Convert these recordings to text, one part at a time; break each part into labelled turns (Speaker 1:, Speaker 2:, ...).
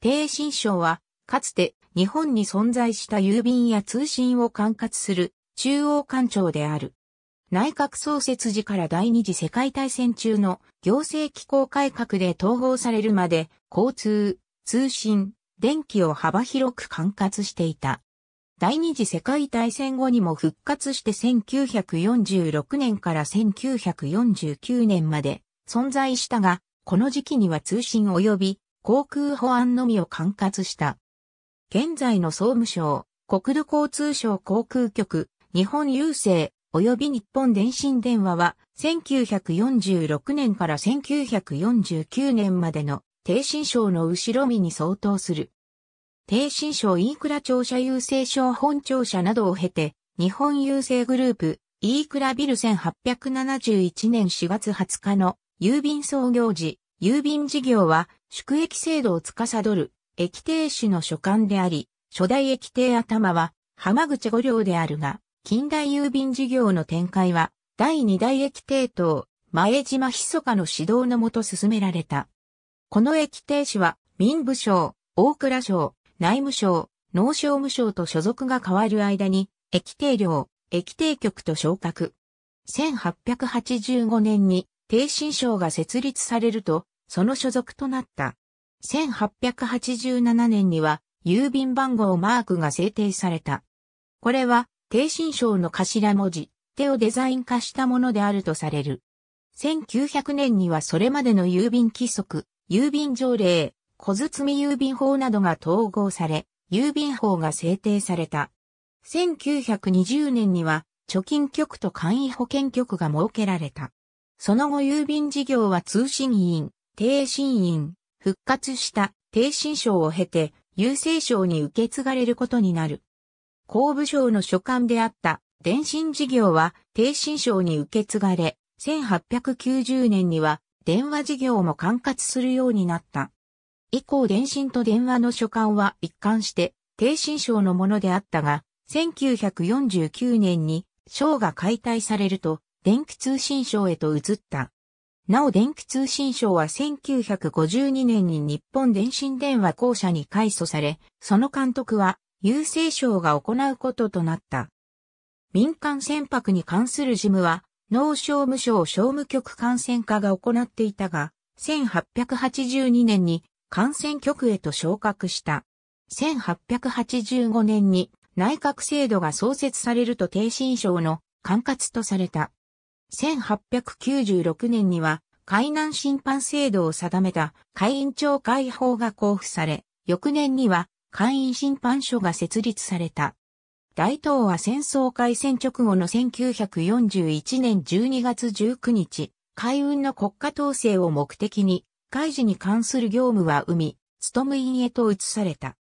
Speaker 1: 低信省は、かつて日本に存在した郵便や通信を管轄する中央官庁である。内閣創設時から第二次世界大戦中の行政機構改革で統合されるまで交通、通信、電気を幅広く管轄していた。第二次世界大戦後にも復活して1946年から1949年まで存在したが、この時期には通信及び航空保安のみを管轄した。現在の総務省、国土交通省航空局、日本郵政、及び日本電信電話は、1946年から1949年までの、低新省の後ろ身に相当する。低新省飯倉庁舎郵政省本庁舎などを経て、日本郵政グループ、飯倉ビル1871年4月20日の郵便創業時、郵便事業は宿駅制度を司る、駅亭市の所管であり、初代駅亭頭は、浜口五両であるが、近代郵便事業の展開は、第二代駅亭等、前島密かの指導のもと進められた。この駅亭市は、民部省、大蔵省、内務省、農商務省と所属が変わる間に、駅定量、駅定局と昇格。1885年に、定新省が設立されると、その所属となった。1887年には、郵便番号マークが制定された。これは、低新章の頭文字、手をデザイン化したものであるとされる。1900年にはそれまでの郵便規則、郵便条例、小包郵便法などが統合され、郵便法が制定された。1920年には、貯金局と簡易保険局が設けられた。その後郵便事業は通信委員、低心院、復活した低心賞を経て、郵政省に受け継がれることになる。公部省の所管であった電信事業は低心省に受け継がれ、1890年には電話事業も管轄するようになった。以降電信と電話の所管は一貫して低心省のものであったが、1949年に省が解体されると電気通信省へと移った。なお電気通信省は1952年に日本電信電話公社に改組され、その監督は郵政省が行うこととなった。民間船舶に関する事務は、農商務省商務局感染課が行っていたが、1882年に感染局へと昇格した。1885年に内閣制度が創設されると低信省の管轄とされた。1896年には海南審判制度を定めた会員長会法が交付され、翌年には会員審判所が設立された。大東亜戦争開戦直後の1941年12月19日、海運の国家統制を目的に、海事に関する業務は海、務務員へと移された。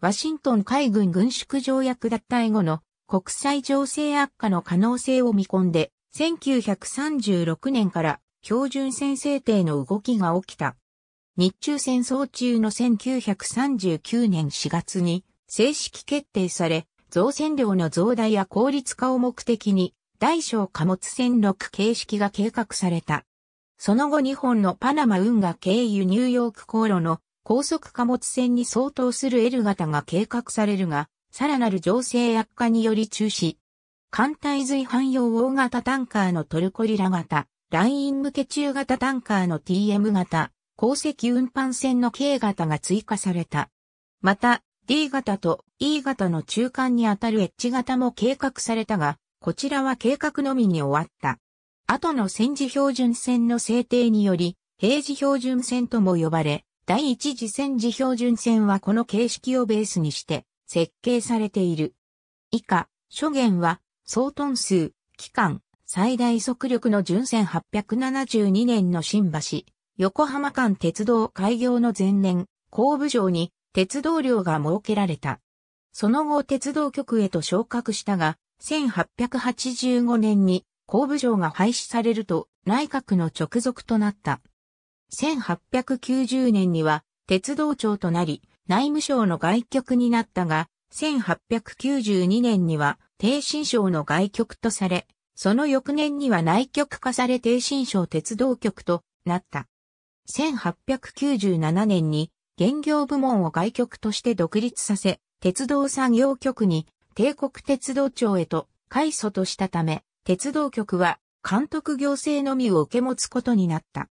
Speaker 1: ワシントン海軍軍縮条約脱退後の国際情勢悪化の可能性を見込んで、1936年から標準線制定の動きが起きた。日中戦争中の1939年4月に正式決定され、造船量の増大や効率化を目的に、大小貨物船6形式が計画された。その後日本のパナマ運河経由ニューヨーク航路の高速貨物船に相当する L 型が計画されるが、さらなる情勢悪化により中止。艦隊随伴用大型タンカーのトルコリラ型、ライン向け中型タンカーの TM 型、鉱石運搬船の K 型が追加された。また、D 型と E 型の中間にあたる H 型も計画されたが、こちらは計画のみに終わった。後の戦時標準線の制定により、平時標準線とも呼ばれ、第一次戦時標準線はこの形式をベースにして設計されている。以下、諸元は総トン数、期間、最大速力の純線872年の新橋、横浜間鉄道開業の前年、後部城に鉄道量が設けられた。その後鉄道局へと昇格したが、1885年に後部城が廃止されると内閣の直属となった。1890年には鉄道庁となり、内務省の外局になったが、1892年には低新省の外局とされ、その翌年には内局化され低新省鉄道局となった。1897年に現業部門を外局として独立させ、鉄道産業局に帝国鉄道庁へと改祖としたため、鉄道局は監督行政のみを受け持つことになった。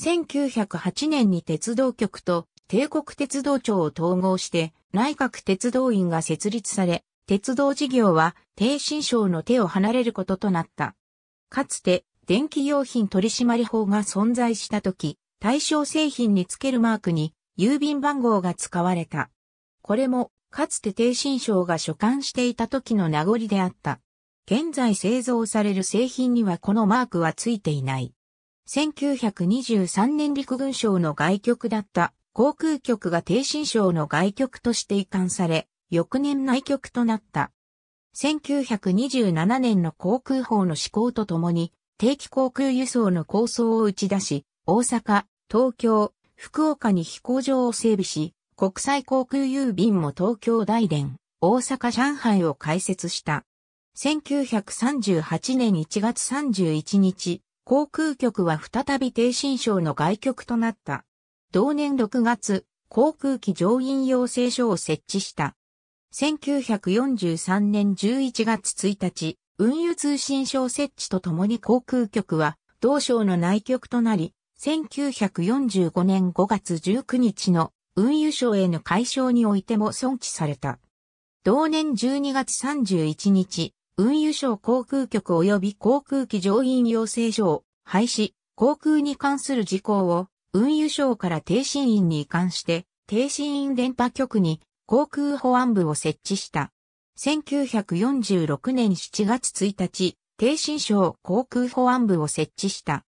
Speaker 1: 1908年に鉄道局と帝国鉄道庁を統合して内閣鉄道院が設立され、鉄道事業は低新省の手を離れることとなった。かつて電気用品取締法が存在した時、対象製品につけるマークに郵便番号が使われた。これもかつて低新省が所管していた時の名残であった。現在製造される製品にはこのマークはついていない。1923年陸軍省の外局だった航空局が低新省の外局として移管され、翌年内局となった。1927年の航空法の施行とともに、定期航空輸送の構想を打ち出し、大阪、東京、福岡に飛行場を整備し、国際航空郵便も東京大連、大阪上海を開設した。1938年1月31日、航空局は再び低新省の外局となった。同年6月、航空機乗員養成所を設置した。1943年11月1日、運輸通信省設置とともに航空局は、同省の内局となり、1945年5月19日の運輸省への解消においても存置された。同年12月31日、運輸省航空局及び航空機乗員養成所を廃止、航空に関する事項を運輸省から停止員に移管して、停止員電波局に航空保安部を設置した。1946年7月1日、停止省航空保安部を設置した。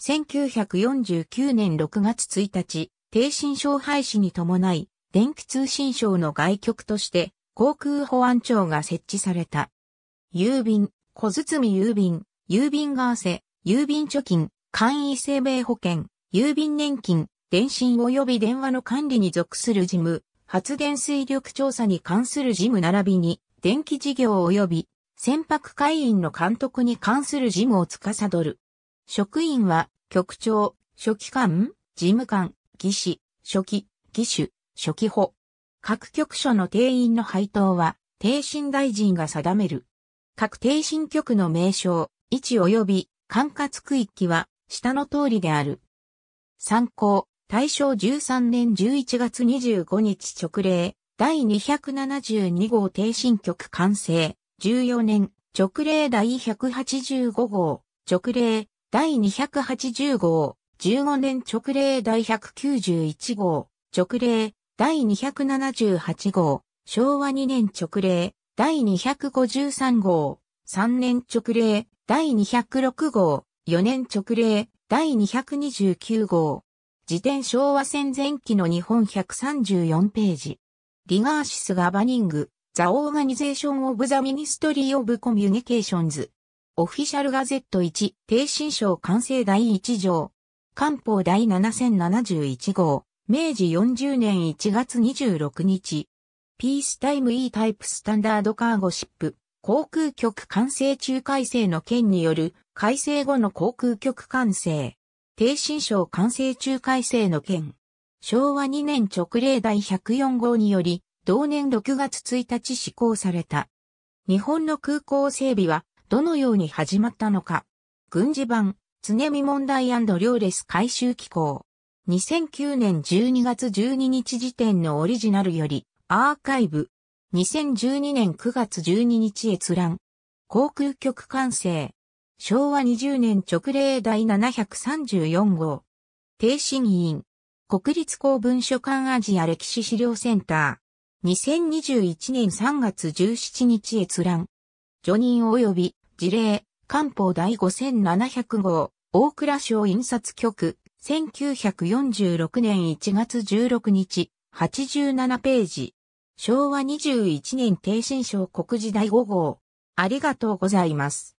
Speaker 1: 1949年6月1日、停止省廃止に伴い、電気通信省の外局として、航空保安庁が設置された。郵便、小包郵便、郵便ガーセ、郵便貯金、簡易生命保険、郵便年金、電信及び電話の管理に属する事務、発電水力調査に関する事務並びに、電気事業及び船舶会員の監督に関する事務を司る。職員は、局長、書記官、事務官、技師、書記、技手、書記補。各局所の定員の配当は、定審大臣が定める。各定審局の名称、位置及び管轄区域は、下の通りである。参考、大正13年11月25日直令、第272号定新局完成、14年、直令第185号、直令、第280号、15年直令第191号、直令、第278号、昭和2年直令、第253号、3年直令、第206号、4年直令、第229号。自転昭和戦前期の日本134ページ。リガーシス・ガバニング、ザ・オーガニゼーション・オブ・ザ・ミニストリー・オブ・コミュニケーションズ。オフィシャル・ガゼット1、低新章完成第1条。官報第7071号。明治40年1月26日。ピースタイム E タイプスタンダードカーゴシップ。航空局管制中改正の件による改正後の航空局管制。低新省管制中改正の件。昭和2年直令第104号により、同年6月1日施行された。日本の空港整備はどのように始まったのか。軍事版、常見問題両レス回収機構。2009年12月12日時点のオリジナルより、アーカイブ、2012年9月12日閲覧。航空局完成。昭和20年直令第734号。停止委員。国立公文書館アジア歴史資料センター。2021年3月17日閲覧。除任及び事例、官報第5700号、大倉省印刷局、1946年1月16日、87ページ。昭和21年低新小国時代5号。ありがとうございます。